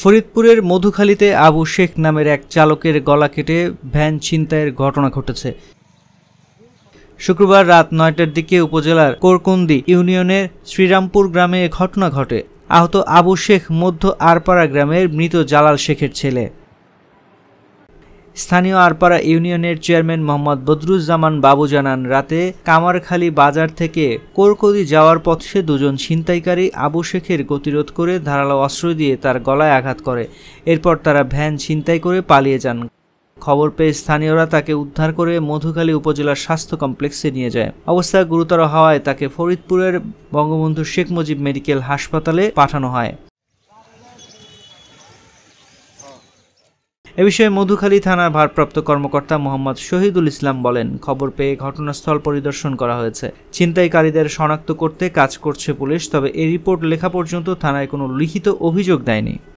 ফরিদপুরের মধুখালীতে আবু শেখ নামের এক চালকের গলা কেটে ভ্যান ছিনতাইয়ের ঘটনা ঘটেছে শুক্রবার রাত নয়টার দিকে উপজেলার কোরকুন্দি ইউনিয়নের শ্রীরামপুর গ্রামে ঘটনা ঘটে আহত আবু শেখ মধ্য আরপাড়া গ্রামের মৃত জালাল শেখের ছেলে স্থানীয় আরপাড়া ইউনিয়নের চেয়ারম্যান মোহাম্মদ বদরুজ্জামান বাবু জানান রাতে কামারখালী বাজার থেকে কোরকদি যাওয়ার পথে দুজন ছিনতাইকারী আবু শেখের গতিরোধ করে ধারালো অস্ত্র দিয়ে তার গলায় আঘাত করে এরপর তারা ভ্যান ছিনতাই করে পালিয়ে যান খবর পেয়ে স্থানীয়রা তাকে উদ্ধার করে মধুখালী উপজেলার স্বাস্থ্য কমপ্লেক্সে নিয়ে যায় অবস্থা গুরুতর হওয়ায় তাকে ফরিদপুরের বঙ্গবন্ধু শেখ মুজিব মেডিকেল হাসপাতালে পাঠানো হয় এ বিষয়ে মধুখালী থানার ভারপ্রাপ্ত কর্মকর্তা মোহাম্মদ শহীদুল ইসলাম বলেন খবর পেয়ে ঘটনাস্থল পরিদর্শন করা হয়েছে ছিনতাইকারীদের শনাক্ত করতে কাজ করছে পুলিশ তবে এই রিপোর্ট লেখা পর্যন্ত থানায় কোনো লিখিত অভিযোগ দেয়নি